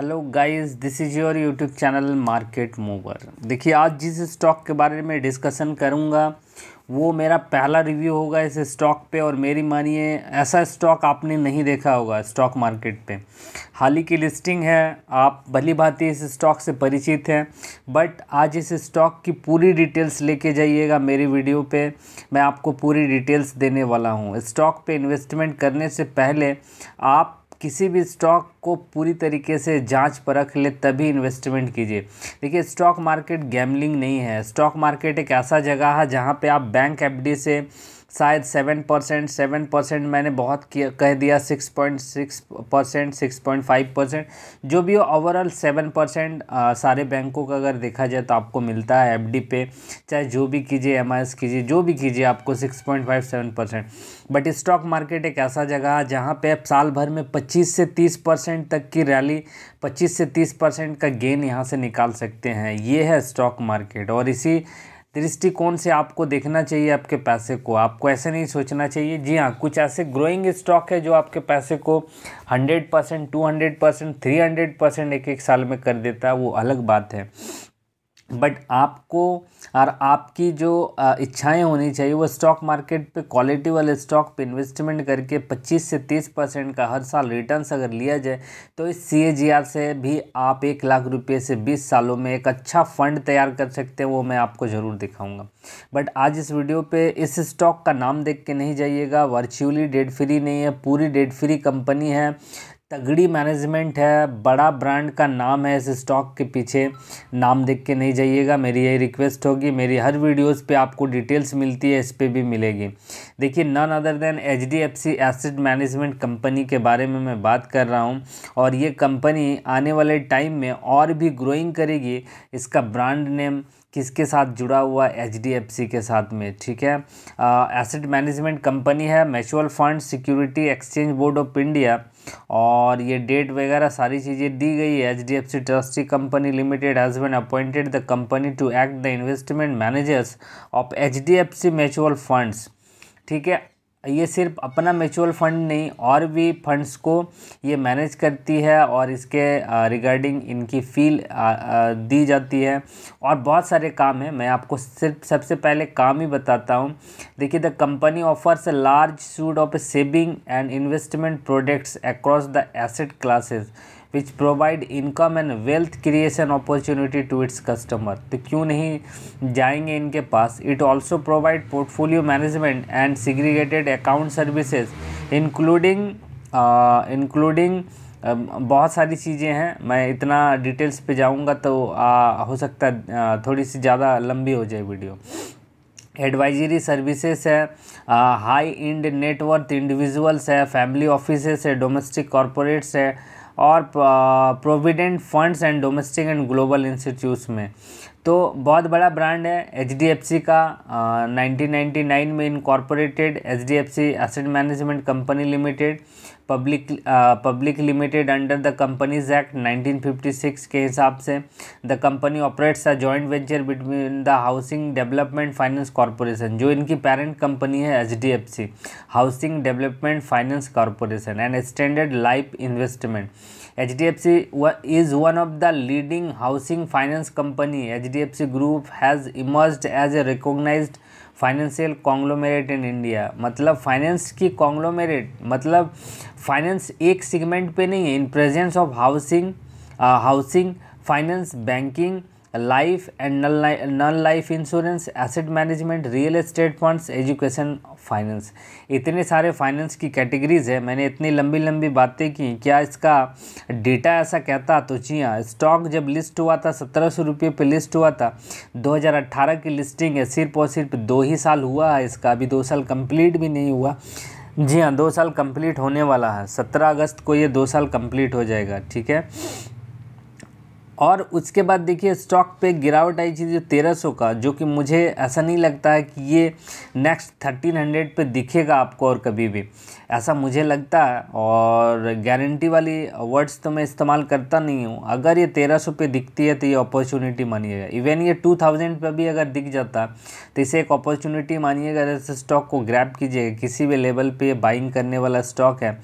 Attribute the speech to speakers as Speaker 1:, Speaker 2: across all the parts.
Speaker 1: hello guys this is your YouTube channel market mover देखिए आज जिस स्टॉक के बारे में डिस्कशन करूंगा वो मेरा पहला रिव्यू होगा इस स्टॉक पे और मेरी मानिए ऐसा स्टॉक आपने नहीं देखा होगा स्टॉक मार्केट पे हाल ही की लिस्टिंग है आप भली भांति इस स्टॉक से परिचित हैं बट आज इस स्टॉक की पूरी डिटेल्स लेके जाइएगा मेरी वीडियो पे मैं आपको पूरी डिटेल्स देने वाला हूँ स्टॉक पे इन्वेस्टमेंट करने से पहले आप किसी भी स्टॉक को पूरी तरीके से जांच परख ले तभी इन्वेस्टमेंट कीजिए देखिए स्टॉक मार्केट गैमलिंग नहीं है स्टॉक मार्केट एक ऐसा जगह है जहाँ पे आप बैंक एफडी से शायद सेवन परसेंट सेवन परसेंट मैंने बहुत कह दिया six point six percent six point five percent जो भी हो ओवरऑल सेवन परसेंट सारे बैंकों का अगर देखा जाए तो आपको मिलता है एफडी पे चाहे जो भी कीजिए एम कीजिए जो भी कीजिए आपको six point five seven percent but stock market एक ऐसा जगह है जहाँ पे आप साल भर में पच्चीस से तीस परसेंट तक की रैली पच्चीस से तीस परसेंट का गेन यहाँ से निकाल सकते हैं ये है स्टॉक मार्केट और इसी दृष्टिकोण से आपको देखना चाहिए आपके पैसे को आपको ऐसे नहीं सोचना चाहिए जी हाँ कुछ ऐसे ग्रोइंग स्टॉक है जो आपके पैसे को 100 percent two hundred percent three hundred percent एक एक साल में कर देता है वो अलग बात है बट आपको और आपकी जो इच्छाएं होनी चाहिए वो स्टॉक मार्केट पे क्वालिटी वाले स्टॉक पे इन्वेस्टमेंट करके 25 से 30 परसेंट का हर साल रिटर्न्स अगर लिया जाए तो इस सी से भी आप एक लाख रुपए से 20 सालों में एक अच्छा फ़ंड तैयार कर सकते हैं वो मैं आपको ज़रूर दिखाऊंगा बट आज इस वीडियो पे इस स्टॉक का नाम देख के नहीं जाइएगा वर्चुअली डेड फ्री नहीं है पूरी डेड फ्री कंपनी है तगड़ी मैनेजमेंट है बड़ा ब्रांड का नाम है इस स्टॉक के पीछे नाम देख के नहीं जाइएगा मेरी यही रिक्वेस्ट होगी मेरी हर वीडियोस पे आपको डिटेल्स मिलती है इस पर भी मिलेगी देखिए none other than H D F C asset management company के बारे में मैं बात कर रहा हूँ और ये कंपनी आने वाले टाइम में और भी ग्रोइंग करेगी इसका ब्रांड नेम किसके साथ जुड़ा हुआ एच के साथ में ठीक है एसेट मैनेजमेंट कंपनी है mutual fund security exchange board of India और ये डेट वगैरह सारी चीज़ें दी गई है H D F C trustee company limited has been appointed the company to act the investment managers of H D F C mutual funds ठीक है ये सिर्फ अपना म्यूचुअल फ़ंड नहीं और भी फंड्स को ये मैनेज करती है और इसके रिगार्डिंग इनकी फील दी जाती है और बहुत सारे काम हैं मैं आपको सिर्फ सबसे पहले काम ही बताता हूँ देखिए the company offers a large suite of saving and investment products across the asset classes which provide income and wealth creation opportunity to its customer तो क्यों नहीं जाएंगे इनके पास it also provide portfolio management and segregated account services including including बहुत सारी चीज़ें हैं मैं इतना डिटेल्स पे जाऊंगा तो आ, uh, हो सकता है uh, थोड़ी सी ज़्यादा लंबी हो जाए वीडियो एडवाइजरी सर्विसेज है हाई इंड नेटवर्थ इंडिविजुअल्स है फैमिली ऑफिसेस है डोमेस्टिक कॉरपोरेट्स है और provident funds and domestic and global institutes में तो बहुत बड़ा ब्रांड है एच का नाइनटीन 1999 में incorporated H D F C asset management company limited public public limited under the companies act 1956 के हिसाब से the company operates a joint venture between the housing development finance corporation जो इनकी parent company है H housing development finance corporation and standard life investment H D F C is one of the leading housing finance company H D F C group has emerge as a recognise financial conglomerate in India मतलब finance की conglomerate मतलब finance एक segment पे नहीं है in presence of housing housing finance banking life and non life insurance asset management real estate funds education finance इतने सारे finance की कैटेगरीज है मैंने इतनी लंबी लंबी बातें की क्या इसका डेटा ऐसा कहता तो जी हाँ स्टॉक जब लिस्ट हुआ था सत्रह सौ रुपये पर लिस्ट हुआ था 2018 की लिस्टिंग है सिर्फ और सिर्फ दो ही साल हुआ है इसका अभी दो साल कंप्लीट भी नहीं हुआ जी हाँ दो साल कंप्लीट होने वाला है सत्रह अगस्त को ये दो साल कंप्लीट हो जाएगा ठीक है और उसके बाद देखिए स्टॉक पे गिरावट आई थी जो तेरह सौ का जो कि मुझे ऐसा नहीं लगता है कि ये नेक्स्ट थर्टीन हंड्रेड पर दिखेगा आपको और कभी भी ऐसा मुझे लगता है और गारंटी वाली वर्ड्स तो मैं इस्तेमाल करता नहीं हूँ अगर ये तेरह सौ पे दिखती है तो ये अपॉर्चुनिटी मानिएगा इवन ये टू थाउजेंड पर भी अगर दिख जाता तो इसे एक अपॉर्चुनिटी मानिएगा जैसे स्टॉक को ग्रैप कीजिएगा किसी भी लेवल पर बाइंग करने वाला स्टॉक है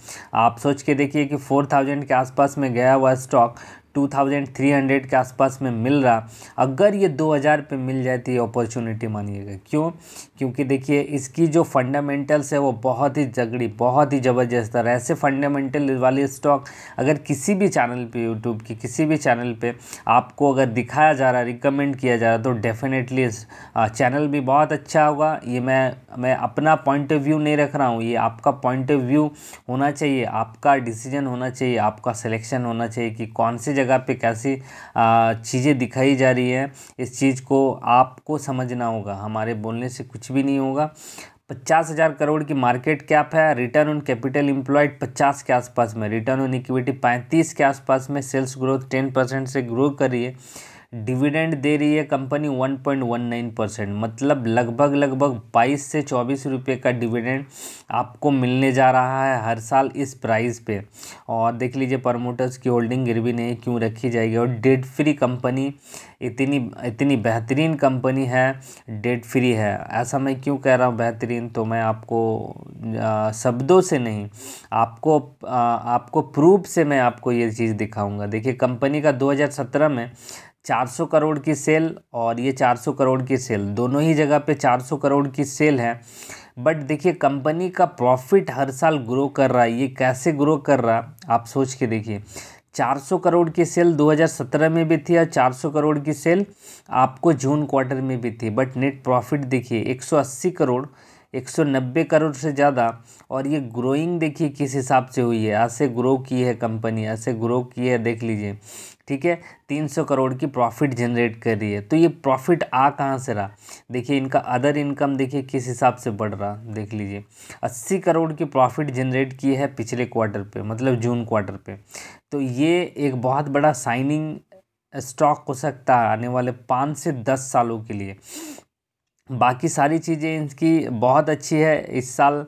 Speaker 1: आप सोच के देखिए कि फोर थाउजेंड के आसपास में गया हुआ स्टॉक 2300 के आसपास में मिल रहा अगर ये 2000 पे मिल जाए तो ये अपॉर्चुनिटी मानिएगा क्यों क्योंकि देखिए इसकी जो फंडामेंटल्स है वो बहुत ही जगड़ी बहुत ही ज़बरदस्त है ऐसे फंडामेंटल वाले स्टॉक अगर किसी भी चैनल पे यूट्यूब की किसी भी चैनल पे आपको अगर दिखाया जा रहा रिकमेंड किया जा रहा तो डेफिनेटली चैनल भी बहुत अच्छा होगा ये मैं मैं अपना पॉइंट ऑफ व्यू नहीं रख रहा हूँ ये आपका पॉइंट ऑफ व्यू होना चाहिए आपका डिसीजन होना चाहिए आपका सिलेक्शन होना चाहिए कि कौन सी जगह पे कैसी चीज़ें दिखाई जा रही है इस चीज़ को आपको समझना होगा हमारे बोलने से कुछ भी नहीं होगा पचास हज़ार करोड़ की मार्केट कैप है रिटर्न ऑन कैपिटल इम्प्लॉयड पचास के आसपास में रिटर्न ऑन इक्विटी पैंतीस के आसपास में सेल्स ग्रोथ टेन परसेंट से ग्रो कर रही है डिविडेंड दे रही है कंपनी 1.19 परसेंट मतलब लगभग लगभग 22 से चौबीस रुपये का डिविडेंड आपको मिलने जा रहा है हर साल इस प्राइस पे और देख लीजिए प्रमोटर्स की होल्डिंग गिर भी नहीं क्यों रखी जाएगी और डेट फ्री कंपनी इतनी इतनी बेहतरीन कंपनी है डेट फ्री है ऐसा मैं क्यों कह रहा हूँ बेहतरीन तो मैं आपको शब्दों से नहीं आपको आ, आपको प्रूफ से मैं आपको ये चीज़ दिखाऊँगा देखिए कंपनी का दो में 400 करोड़ की सेल और ये 400 करोड़ की सेल दोनों ही जगह पे 400 करोड़ की सेल है बट देखिए कंपनी का प्रॉफिट हर साल ग्रो कर रहा है ये कैसे ग्रो कर रहा आप सोच के देखिए 400 करोड़ की सेल 2017 में भी थी और 400 करोड़ की सेल आपको जून क्वार्टर में भी थी बट नेट प्रॉफिट देखिए 180 करोड़ 190 करोड़ से ज़्यादा और ये ग्रोइंग देखिए किस हिसाब से हुई है ऐसे ग्रो की है कंपनी ऐसे ग्रो की है देख लीजिए ठीक है 300 करोड़ की प्रॉफिट जनरेट कर रही है तो ये प्रॉफिट आ कहाँ से रहा देखिए इनका अदर इनकम देखिए किस हिसाब से बढ़ रहा देख लीजिए 80 करोड़ की प्रॉफिट जनरेट की है पिछले क्वार्टर पे मतलब जून क्वार्टर पे तो ये एक बहुत बड़ा साइनिंग स्टॉक हो सकता है आने वाले पाँच से दस सालों के लिए बाकी सारी चीज़ें इनकी बहुत अच्छी है इस साल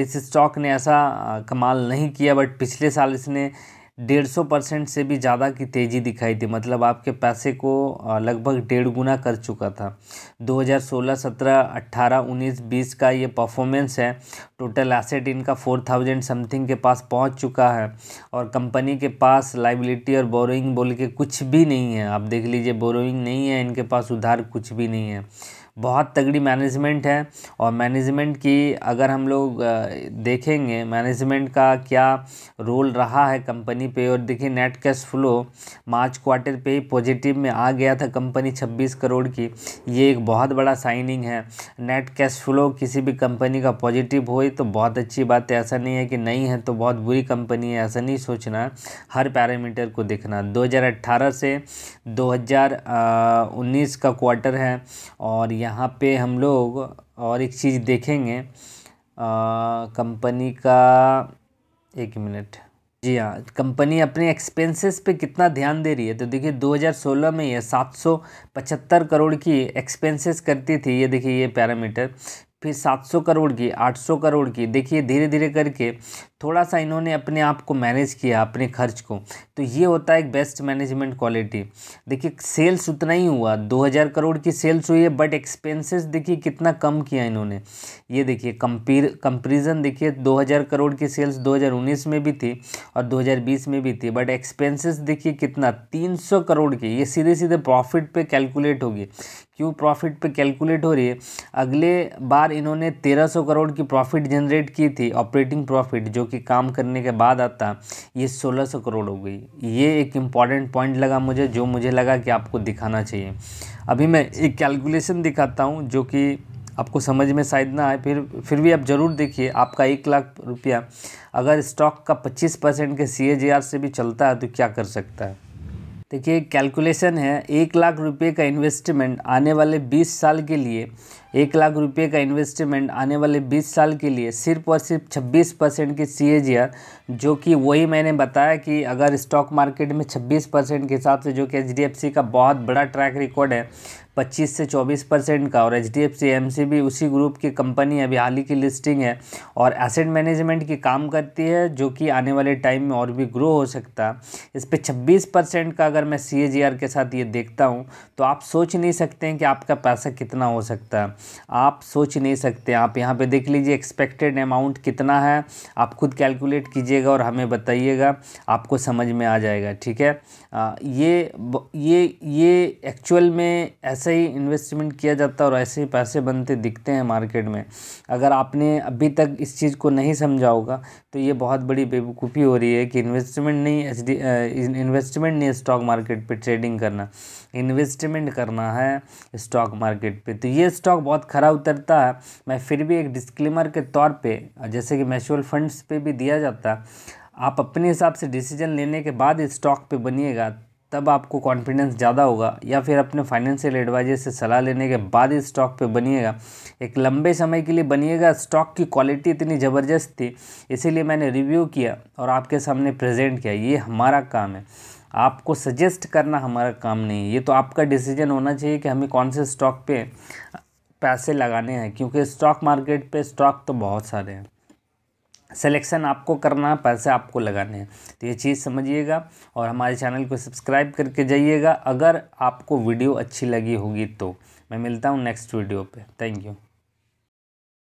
Speaker 1: इस स्टॉक ने ऐसा कमाल नहीं किया बट पिछले साल इसने डेढ़ सौ परसेंट से भी ज़्यादा की तेज़ी दिखाई थी मतलब आपके पैसे को लगभग डेढ़ गुना कर चुका था 2016 17 18 19 20 का ये परफॉर्मेंस है टोटल एसेट इनका 4000 समथिंग के पास पहुंच चुका है और कंपनी के पास लाइबिलिटी और बोरोइंग बोल के कुछ भी नहीं है आप देख लीजिए बोरोइंग नहीं है इनके पास उधार कुछ भी नहीं है बहुत तगड़ी मैनेजमेंट है और मैनेजमेंट की अगर हम लोग देखेंगे मैनेजमेंट का क्या रोल रहा है कंपनी पे और देखिए net cash flow March quarter पे ही पॉजिटिव में आ गया था कंपनी 26 करोड़ की ये एक बहुत बड़ा साइनिंग है नेट कैश फ्लो किसी भी कंपनी का पॉजिटिव हो तो बहुत अच्छी बात है ऐसा नहीं है कि नहीं है तो बहुत बुरी कंपनी है ऐसा नहीं सोचना हर पैरामीटर को देखना दो से दो का क्वार्टर है और यहाँ यहाँ पे हम लोग और एक चीज़ देखेंगे कंपनी का एक मिनट जी हाँ कंपनी अपने एक्सपेंसेस पे कितना ध्यान दे रही है तो देखिए 2016 में यह 775 करोड़ की एक्सपेंसेस करती थी ये देखिए ये पैरामीटर फिर 700 करोड़ की 800 करोड़ की देखिए धीरे धीरे करके थोड़ा सा इन्होंने अपने आप को मैनेज किया अपने खर्च को तो ये होता है एक बेस्ट मैनेजमेंट क्वालिटी देखिए सेल्स उतना ही हुआ 2000 करोड़ की सेल्स हुई है बट एक्सपेंसेस देखिए कितना कम किया इन्होंने ये देखिए कंपेर कंपेरिजन देखिए 2000 करोड़ की सेल्स 2019 में भी थी और 2020 में भी थी बट एक्सपेंसेस देखिए कितना 300 करोड़ की ये सीधे सीधे प्रॉफिट पर कैलकुलेट होगी क्यों प्रॉफिट पे कैलकुलेट हो रही है अगले बार इन्होंने 1300 करोड़ की प्रॉफिट जनरेट की थी ऑपरेटिंग प्रॉफिट जो कि काम करने के बाद आता ये 1600 करोड़ हो गई ये एक इम्पॉर्टेंट पॉइंट लगा मुझे जो मुझे लगा कि आपको दिखाना चाहिए अभी मैं एक कैलकुलेशन दिखाता हूँ जो कि आपको समझ में शायद ना आए फिर फिर भी आप ज़रूर देखिए आपका एक लाख रुपया अगर स्टॉक का पच्चीस परसेंट के सी से भी चलता है तो क्या कर सकता है देखिए कैलकुलेशन है एक लाख रुपए का इन्वेस्टमेंट आने वाले बीस साल के लिए एक लाख रुपए का इन्वेस्टमेंट आने वाले बीस साल के लिए सिर्फ और सिर्फ छब्बीस परसेंट की सी जो कि वही मैंने बताया कि अगर स्टॉक मार्केट में छब्बीस परसेंट के हिसाब से जो कि एच का बहुत बड़ा ट्रैक रिकॉर्ड है 25 से 24 परसेंट का और H D F C M C भी उसी ग्रुप की कंपनी अभी हाल ही की लिस्टिंग है और एसेट मैनेजमेंट की काम करती है जो कि आने वाले टाइम में और भी ग्रो हो सकता है इस पर छब्बीस परसेंट का अगर मैं सी ए जी आर के साथ ये देखता हूँ तो आप सोच नहीं सकते हैं कि आपका पैसा कितना हो सकता है आप सोच नहीं सकते आप यहाँ पर देख लीजिए एक्सपेक्टेड अमाउंट कितना है आप खुद कैलकुलेट कीजिएगा और हमें बताइएगा आपको समझ में आ जाएगा ठीक है आ, ये ये ये एक्चुअल में ऐसे ऐसे ही इन्वेस्टमेंट किया जाता है और ऐसे ही पैसे बनते दिखते हैं मार्केट में अगर आपने अभी तक इस चीज़ को नहीं समझा होगा तो ये बहुत बड़ी बेवकूफ़ी हो रही है कि इन्वेस्टमेंट नहीं एच डी इन्वेस्टमेंट नहीं स्टॉक मार्केट पर ट्रेडिंग करना इन्वेस्टमेंट करना है स्टॉक मार्केट पर तो ये स्टॉक बहुत खरा उतरता है मैं फिर भी एक डिस्क्लेमर के तौर पर जैसे कि म्यूचुअल फंड्स पे भी दिया जाता है आप अपने हिसाब से डिसीजन लेने के बाद स्टॉक पे बनिएगा तब आपको कॉन्फिडेंस ज़्यादा होगा या फिर अपने फाइनेंशियल एडवाइजर से सलाह लेने के बाद इस स्टॉक पे बनिएगा एक लंबे समय के लिए बनिएगा स्टॉक की क्वालिटी इतनी ज़बरदस्त थी इसीलिए मैंने रिव्यू किया और आपके सामने प्रेजेंट किया ये हमारा काम है आपको सजेस्ट करना हमारा काम नहीं है ये तो आपका डिसीजन होना चाहिए कि हमें कौन से स्टॉक पे पैसे लगाने हैं क्योंकि स्टॉक मार्केट पर स्टॉक तो बहुत सारे हैं सिलेक्शन आपको करना है पैसे आपको लगाने हैं तो ये चीज़ समझिएगा और हमारे चैनल को सब्सक्राइब करके जाइएगा अगर आपको वीडियो अच्छी लगी होगी तो मैं मिलता हूँ नेक्स्ट वीडियो पे थैंक यू